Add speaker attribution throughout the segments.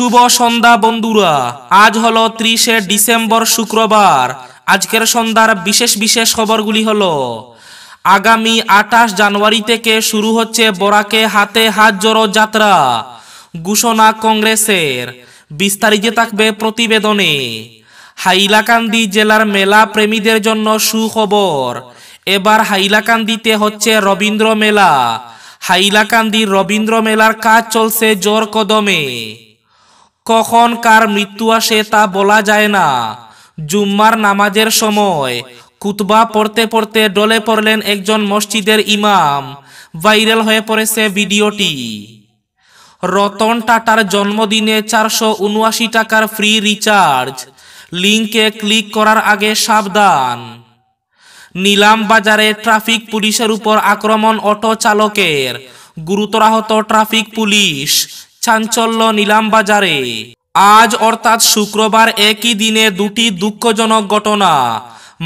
Speaker 1: শুভ সন্ধ্যা বন্ধুরা আজ হলো ত্রিশে ডিসেম্বর শুক্রবার আজকের সন্ধ্যার বিশেষ বিশেষ খবরগুলি হলো আগামী আঠাশ জানুয়ারি থেকে শুরু হচ্ছে বরাকে হাতে হাত জড়ো যাত্রা ঘোষণা কংগ্রেসের বিস্তারিত থাকবে প্রতিবেদনে হাইলাকান্দি জেলার মেলা প্রেমীদের জন্য সুখবর এবার হাইলাকান্দিতে হচ্ছে রবীন্দ্র মেলা হাইলাকান্দির রবীন্দ্র মেলার কাজ চলছে জোর কদমে কখন কার মৃত্যু আসে তা বলা যায় না জুম্মার নামাজের সময় কুতবা পড়তে পড়তে ডলে পড়লেন একজন মসজিদের ইমাম ভাইরাল হয়ে পড়েছে ভিডিওটি রতন টাটার জন্মদিনে চারশো উনআশি টাকার ফ্রি রিচার্জ লিঙ্কে ক্লিক করার আগে সাবধান নিলাম বাজারে ট্রাফিক পুলিশের উপর আক্রমণ অটো চালকের গুরুতর আহত ট্রাফিক পুলিশ চাঞ্চল্য নিলাম বাজারে আজ অর্থাৎ শুক্রবার একই দিনে দুটি দুঃখজনক ঘটনা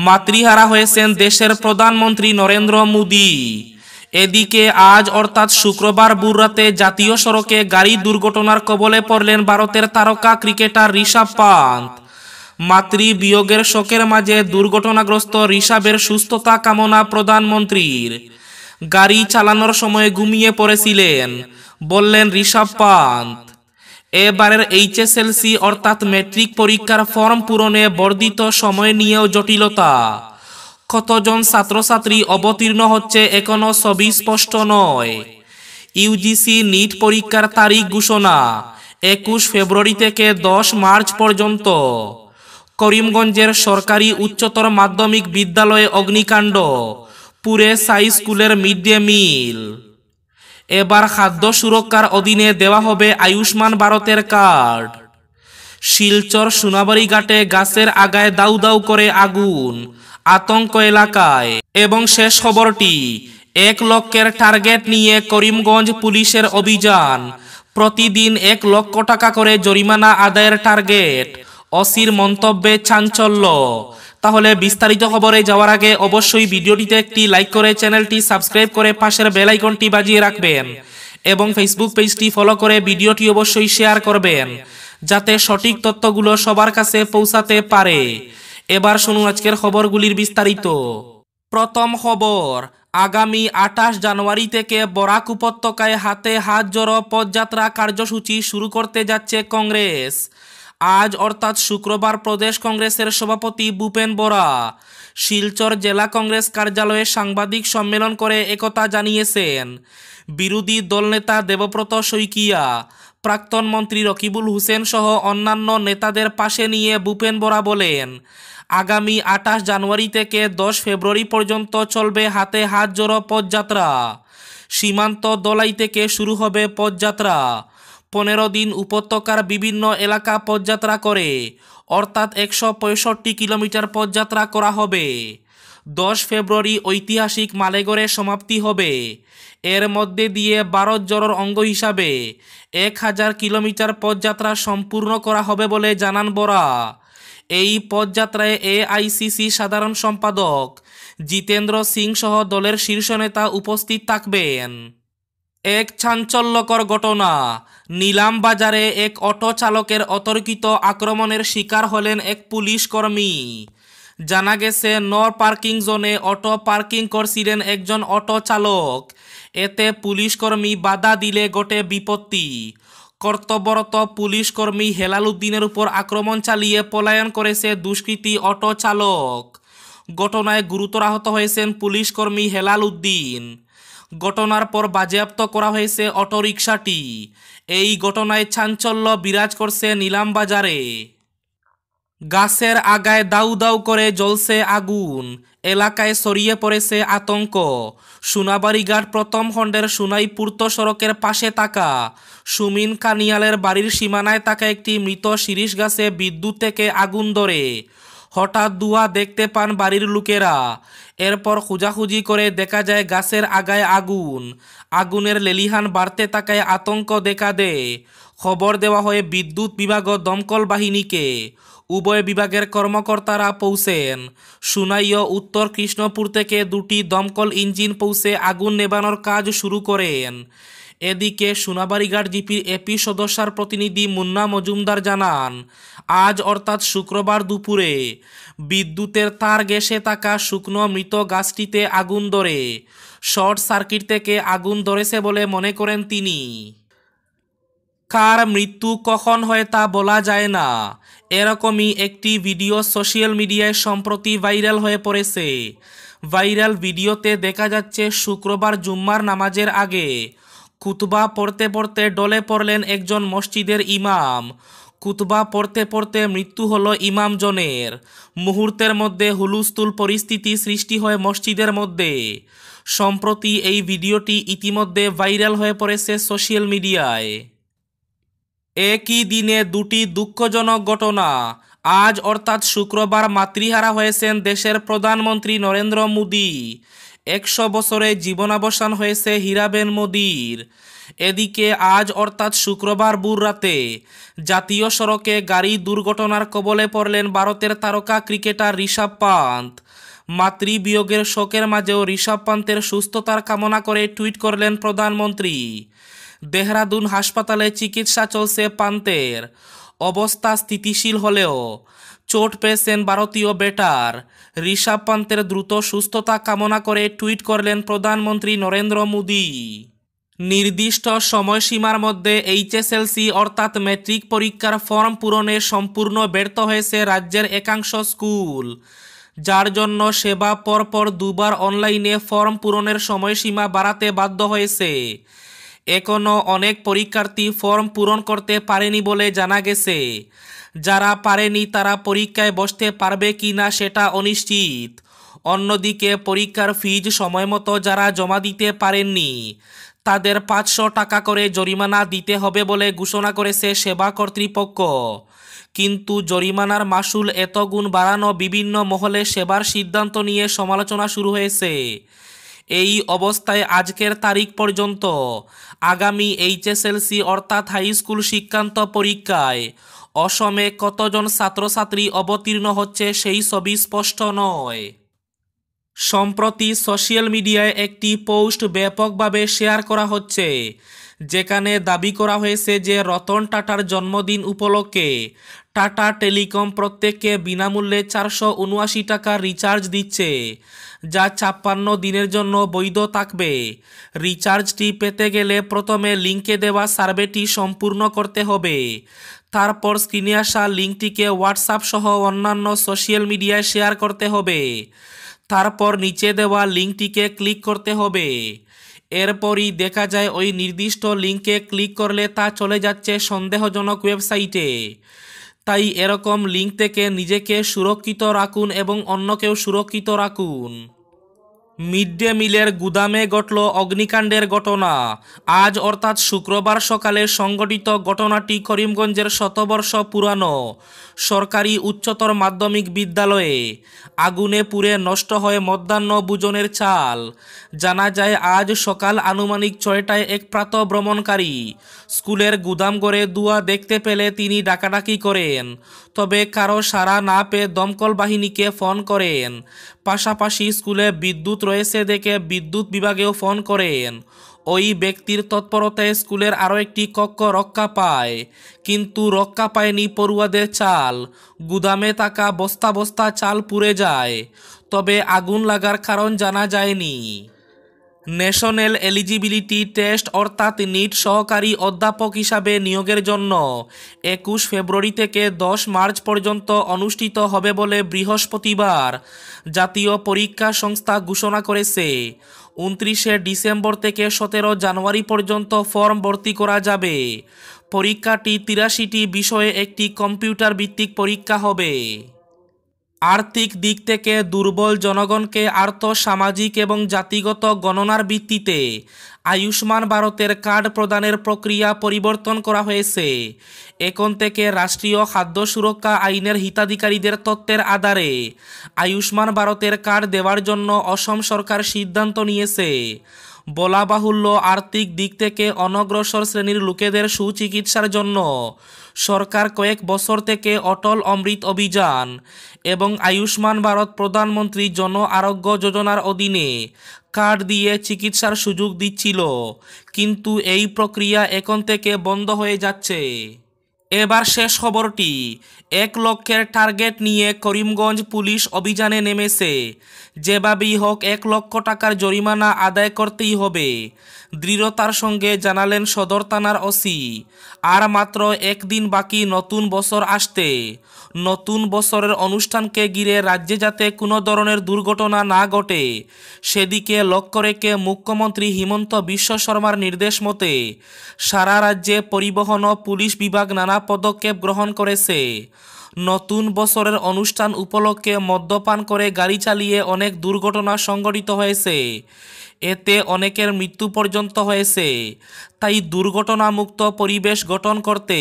Speaker 1: মাতৃহারা হয়েছেন দেশের প্রধানমন্ত্রী নরেন্দ্র মোদী এদিকে আজ অর্থাৎ শুক্রবার বুররাতে জাতীয় সড়কে গাড়ি দুর্ঘটনার কবলে পড়লেন ভারতের তারকা ক্রিকেটার ঋষভ পান্ত মাতৃ বিয়োগের শোকের মাঝে দুর্ঘটনাগ্রস্ত ঋষাবের সুস্থতা কামনা প্রধানমন্ত্রীর গাড়ি চালানোর সময় ঘুমিয়ে পড়েছিলেন বললেন ঋষভ পান্ত এবারের এইচএসএলসি অর্থাৎ ম্যাট্রিক পরীক্ষার ফর্ম পূরণে বর্ধিত সময় নিয়েও জটিলতা কতজন ছাত্রছাত্রী অবতীর্ণ হচ্ছে এখনও ছবি স্পষ্ট নয় ইউজিসি নিট পরীক্ষার তারিখ ঘোষণা একুশ ফেব্রুয়ারি থেকে দশ মার্চ পর্যন্ত করিমগঞ্জের সরকারি উচ্চতর মাধ্যমিক বিদ্যালয়ে অগ্নিকাণ্ড সাই স্কুলের মিড ডে মিল এবার খাদ্য সুরক্ষার অধীনে দেওয়া হবে আয়ুষ্মান ভারতের কার্ড শিলচর সোনাবাড়ি ঘাটে গাছের আগায় দাউ দাউ করে আগুন আতঙ্ক এলাকায় এবং শেষ খবরটি এক লক্ষের টার্গেট নিয়ে করিমগঞ্জ পুলিশের অভিযান প্রতিদিন এক লক্ষ টাকা করে জরিমানা আদায়ের টার্গেট অসির মন্তব্যে চাঞ্চল্য তাহলে বিস্তারিত খবরে যাওয়ার আগে অবশ্যই ভিডিওটিতে একটি লাইক করে চ্যানেলটি সাবস্ক্রাইব করে পাশের বেলাইকনটি বাজিয়ে রাখবেন এবং ফেসবুক পেজটি ফলো করে ভিডিওটি অবশ্যই শেয়ার করবেন যাতে সঠিক তথ্যগুলো সবার কাছে পৌঁছাতে পারে এবার শুনুন আজকের খবরগুলির বিস্তারিত প্রথম খবর আগামী আঠাশ জানুয়ারি থেকে বরাক উপত্যকায় হাতে হাত জড়ো পদযাত্রা কার্যসূচি শুরু করতে যাচ্ছে কংগ্রেস আজ অর্থাৎ শুক্রবার প্রদেশ কংগ্রেসের সভাপতি ভূপেন বরা শিলচর জেলা কংগ্রেস কার্যালয়ে সাংবাদিক সম্মেলন করে একথা জানিয়েছেন বিরোধী দলনেতা দেবব্রত শইকিয়া প্রাক্তন মন্ত্রী রকিবুল হুসেন সহ অন্যান্য নেতাদের পাশে নিয়ে ভূপেন বরা বলেন আগামী আঠাশ জানুয়ারি থেকে দশ ফেব্রুয়ারি পর্যন্ত চলবে হাতে হাত জোড়ো পদযাত্রা সীমান্ত দলাই থেকে শুরু হবে পদযাত্রা পনেরো দিন উপত্যকার বিভিন্ন এলাকা পদযাত্রা করে অর্থাৎ একশো পঁয়ষট্টি কিলোমিটার পদযাত্রা করা হবে দশ ফেব্রুয়ারি ঐতিহাসিক মালেগড়ে সমাপ্তি হবে এর মধ্যে দিয়ে বারো জড়োর অঙ্গ হিসাবে এক হাজার কিলোমিটার পদযাত্রা সম্পূর্ণ করা হবে বলে জানান বরা এই পদযাত্রায় এআইসিসি সাধারণ সম্পাদক জিতেন্দ্র সিং সহ দলের শীর্ষ নেতা উপস্থিত থাকবেন এক চাঞ্চল্যকর ঘটনা নিলাম বাজারে এক অটো চালকের অতর্কিত আক্রমণের শিকার হলেন এক পুলিশ কর্মী জানা গেছে নর পার্কিং জোনে অটো পার্কিং করছিলেন একজন অটো চালক এতে পুলিশ কর্মী বাধা দিলে গোটে বিপত্তি কর্তব্যরত পুলিশ কর্মী হেলাল উদ্দিনের উপর আক্রমণ চালিয়ে পলায়ন করেছে দুষ্কৃতী অটো চালক ঘটনায় গুরুতর আহত হয়েছেন পুলিশ কর্মী হেলাল উদ্দিন ঘটনার পর বাজেয়াপ্ত করা হয়েছে অটোরিকশাটি এই ঘটনায় চাঞ্চল্য বিরাজ করছে নিলাম বাজারে গাছের আগায় দাউ দাউ করে জ্বলছে আগুন এলাকায় ছড়িয়ে পড়েছে আতঙ্ক সোনাবাড়িঘাট প্রথম খণ্ডের সোনাই পূর্ত সড়কের পাশে থাকা সুমিন কানিয়ালের বাড়ির সীমানায় থাকা একটি মৃত শিরিষ গাছে বিদ্যুৎ থেকে আগুন ধরে হঠাৎ দুয়া দেখতে পান বাড়ির লোকেরা এরপর খোঁজাখুঁজি করে দেখা যায় গাছের আগায় আগুন আগুনের লেলিহান বাড়তে তাকায় আতঙ্ক দেখা দেয় খবর দেওয়া হয় বিদ্যুৎ বিভাগ দমকল বাহিনীকে উভয় বিভাগের কর্মকর্তারা পৌঁছেন সুনাইয় উত্তর কৃষ্ণপুর থেকে দুটি দমকল ইঞ্জিন পৌঁছে আগুন নেবানোর কাজ শুরু করেন এদিকে সোনাবাড়িঘাট জিপির এপি সদস্যার প্রতিনিধি মুন্না মজুমদার জানান আজ অর্থাৎ শুক্রবার দুপুরে বিদ্যুতের তার গেসে থাকা শুকনো মৃত গাছটিতে আগুন ধরে শর্ট সার্কিট থেকে আগুন ধরেছে বলে মনে করেন তিনি কার মৃত্যু কখন হয় তা বলা যায় না এরকমই একটি ভিডিও সোশ্যাল মিডিয়ায় সম্প্রতি ভাইরাল হয়ে পড়েছে ভাইরাল ভিডিওতে দেখা যাচ্ছে শুক্রবার জুম্মার নামাজের আগে কুতবা পড়তে পড়তে ডলে পড়লেন একজন মসজিদের ইমাম কুতবা পড়তে পড়তে মৃত্যু হলো ইমামজনের মুহূর্তের মধ্যে হুলুস্তুল পরিস্থিতি সৃষ্টি হয় মসজিদের মধ্যে সম্প্রতি এই ভিডিওটি ইতিমধ্যে ভাইরাল হয়ে পড়েছে সোশ্যাল মিডিয়ায় একই দিনে দুটি দুঃখজনক ঘটনা আজ অর্থাৎ শুক্রবার মাতৃহারা হয়েছেন দেশের প্রধানমন্ত্রী নরেন্দ্র মোদী একশো বছরে জীবনাবসান হয়েছে হীরাবেন মোদির এদিকে আজ অর্থাৎ শুক্রবার বুর রাতে জাতীয় সড়কে গাড়ি দুর্ঘটনার কবলে পড়লেন ভারতের তারকা ক্রিকেটার ঋষভ পান্ত মাতৃবিয়োগের শোকের মাঝেও ঋষভ পান্তের সুস্থতার কামনা করে টুইট করলেন প্রধানমন্ত্রী দেহরাদুন হাসপাতালে চিকিৎসা চলছে পান্তের অবস্থা স্থিতিশীল হলেও চোট পেয়েছেন ভারতীয় ব্যাটার ঋষভ পান্তের দ্রুত সুস্থতা কামনা করে টুইট করলেন প্রধানমন্ত্রী নরেন্দ্র মোদী নির্দিষ্ট সময়সীমার মধ্যে এইচএসএলসি অর্থাৎ ম্যাট্রিক পরীক্ষার ফর্ম পূরণে সম্পূর্ণ ব্যর্থ হয়েছে রাজ্যের একাংশ স্কুল যার জন্য সেবা পরপর দুবার অনলাইনে ফর্ম পূরণের সময়সীমা বাড়াতে বাধ্য হয়েছে এখনও অনেক পরীক্ষার্থী ফর্ম পূরণ করতে পারেনি বলে জানা গেছে যারা পারেনি তারা পরীক্ষায় বসতে পারবে কি না সেটা অনিশ্চিত অন্যদিকে পরীক্ষার ফিজ সময় মতো যারা জমা দিতে পারেননি তাদের পাঁচশো টাকা করে জরিমানা দিতে হবে বলে ঘোষণা করেছে সেবা কর্তৃপক্ষ কিন্তু জরিমানার মাসুল এত গুণ বাড়ানো বিভিন্ন মহলে সেবার সিদ্ধান্ত নিয়ে সমালোচনা শুরু হয়েছে এই অবস্থায় আজকের তারিখ পর্যন্ত আগামী এইচএসএলসি অর্থাৎ হাই স্কুল শিক্ষান্ত পরীক্ষায় অসমে কতজন ছাত্রছাত্রী অবতীর্ণ হচ্ছে সেই ছবি স্পষ্ট নয় সম্প্রতি সোশ্যাল মিডিয়ায় একটি পোস্ট ব্যাপকভাবে শেয়ার করা হচ্ছে যেখানে দাবি করা হয়েছে যে রতন টাটার জন্মদিন উপলক্ষে টাটা টেলিকম প্রত্যেককে বিনামূল্যে চারশো উনআশি টাকা রিচার্জ দিচ্ছে যা ছাপ্পান্ন দিনের জন্য বৈধ থাকবে রিচার্জটি পেতে গেলে প্রথমে লিঙ্কে দেওয়া সার্ভেটি সম্পূর্ণ করতে হবে তারপর স্ক্রিনে আসা লিঙ্কটিকে হোয়াটসঅ্যাপ সহ অন্যান্য সোশ্যাল মিডিয়ায় শেয়ার করতে হবে তারপর নিচে দেওয়া লিঙ্কটিকে ক্লিক করতে হবে এরপরই দেখা যায় ওই নির্দিষ্ট লিঙ্কে ক্লিক করলে তা চলে যাচ্ছে সন্দেহজনক ওয়েবসাইটে তাই এরকম লিঙ্ক থেকে নিজেকে সুরক্ষিত রাখুন এবং অন্যকেও সুরক্ষিত রাখুন মিড ডে মিলের গুদামে ঘটল অগ্নিকাণ্ডের ঘটনা আজ অর্থাৎ শুক্রবার সকালে সংগঠিত ঘটনাটি করিমগঞ্জের শতবর্ষ পুরানো সরকারি উচ্চতর মাধ্যমিক বিদ্যালয়ে আগুনে পুড়ে নষ্ট হয়ে মধ্যাহ্ন বুজনের চাল জানা যায় আজ সকাল আনুমানিক ছয়টায় এক প্রাত ভ্রমণকারী স্কুলের গুদাম গড়ে দুয়া দেখতে পেলে তিনি ডাকাডাকি করেন তবে কারো সাড়া না পেয়ে দমকল বাহিনীকে ফোন করেন পাশাপাশি স্কুলে বিদ্যুৎ রয়েছে দেখে বিদ্যুৎ বিভাগেও ফোন করেন ওই ব্যক্তির তৎপরতায় স্কুলের আরও একটি কক্ষ রক্ষা পায় কিন্তু রক্ষা পায়নি পড়ুয়াদের চাল গুদামে থাকা বস্তা বস্তা চাল পুড়ে যায় তবে আগুন লাগার কারণ জানা যায়নি ন্যাশনাল এলিজিবিলিটি টেস্ট অর্থাৎ নিট সহকারী অধ্যাপক হিসাবে নিয়োগের জন্য একুশ ফেব্রুয়ারি থেকে দশ মার্চ পর্যন্ত অনুষ্ঠিত হবে বলে বৃহস্পতিবার জাতীয় পরীক্ষা সংস্থা ঘোষণা করেছে উনত্রিশে ডিসেম্বর থেকে সতেরো জানুয়ারি পর্যন্ত ফর্ম ভর্তি করা যাবে পরীক্ষাটি তিরাশিটি বিষয়ে একটি কম্পিউটার ভিত্তিক পরীক্ষা হবে আর্থিক দিক থেকে দুর্বল জনগণকে আর্থ সামাজিক এবং জাতিগত গণনার ভিত্তিতে আয়ুষ্মান ভারতের কার্ড প্রদানের প্রক্রিয়া পরিবর্তন করা হয়েছে এখন থেকে রাষ্ট্রীয় খাদ্য সুরক্ষা আইনের হিতাধিকারীদের তত্ত্বের আধারে আয়ুষ্মান ভারতের কার্ড দেওয়ার জন্য অসম সরকার সিদ্ধান্ত নিয়েছে বলা বাহুল্য আর্থিক দিক থেকে অনগ্রসর শ্রেণীর লোকেদের সুচিকিৎসার জন্য সরকার কয়েক বছর থেকে অটল অমৃত অভিযান এবং আয়ুষ্মান ভারত প্রধানমন্ত্রী জন আরোগ্য যোজনার অধীনে কার্ড দিয়ে চিকিৎসার সুযোগ দিচ্ছিল কিন্তু এই প্রক্রিয়া এখন থেকে বন্ধ হয়ে যাচ্ছে এবার শেষ খবরটি এক লক্ষের টার্গেট নিয়ে করিমগঞ্জ পুলিশ অভিযানে নেমেছে যেভাবেই হোক এক লক্ষ টাকার জরিমানা আদায় করতেই হবে দৃঢ়তার সঙ্গে জানালেন সদর থানার ওসি আর মাত্র একদিন বাকি নতুন বছর আসতে নতুন বছরের অনুষ্ঠানকে ঘিরে রাজ্যে যাতে কোনো ধরনের দুর্ঘটনা না ঘটে সেদিকে লক্ষ্য রেখে মুখ্যমন্ত্রী হিমন্ত বিশ্ব শর্মার নির্দেশ মতে সারা রাজ্যে পরিবহন ও পুলিশ বিভাগ নানা পদক্ষেপ গ্রহণ করেছে নতুন বছরের অনুষ্ঠান উপলক্ষে মদ্যপান করে গাড়ি চালিয়ে অনেক দুর্ঘটনা সংঘটিত হয়েছে এতে অনেকের মৃত্যু পর্যন্ত হয়েছে তাই দুর্ঘটনামুক্ত পরিবেশ গঠন করতে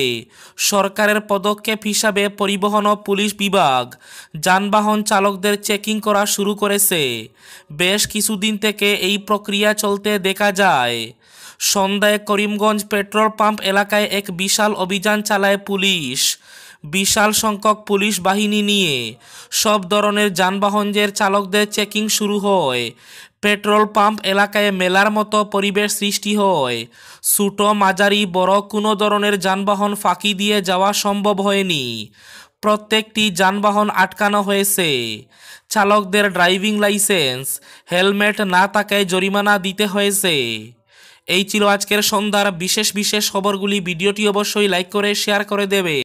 Speaker 1: সরকারের পদক্ষেপ হিসাবে পরিবহন ও পুলিশ বিভাগ যানবাহন চালকদের চেকিং করা শুরু করেছে বেশ কিছুদিন থেকে এই প্রক্রিয়া চলতে দেখা যায় সন্ধ্যায় করিমগঞ্জ পেট্রোল পাম্প এলাকায় এক বিশাল অভিযান চালায় পুলিশ বিশাল সংখ্যক পুলিশ বাহিনী নিয়ে সব ধরনের যানবাহনের চালকদের চেকিং শুরু হয় পেট্রোল পাম্প এলাকায় মেলার মতো পরিবেশ সৃষ্টি হয় ছোট মাঝারি বড় কোনো ধরনের যানবাহন ফাঁকি দিয়ে যাওয়া সম্ভব হয়নি প্রত্যেকটি যানবাহন আটকানো হয়েছে চালকদের ড্রাইভিং লাইসেন্স হেলমেট না থাকায় জরিমানা দিতে হয়েছে এই ছিল আজকের সন্ধ্যার বিশেষ বিশেষ খবরগুলি ভিডিওটি অবশ্যই লাইক করে শেয়ার করে দেবে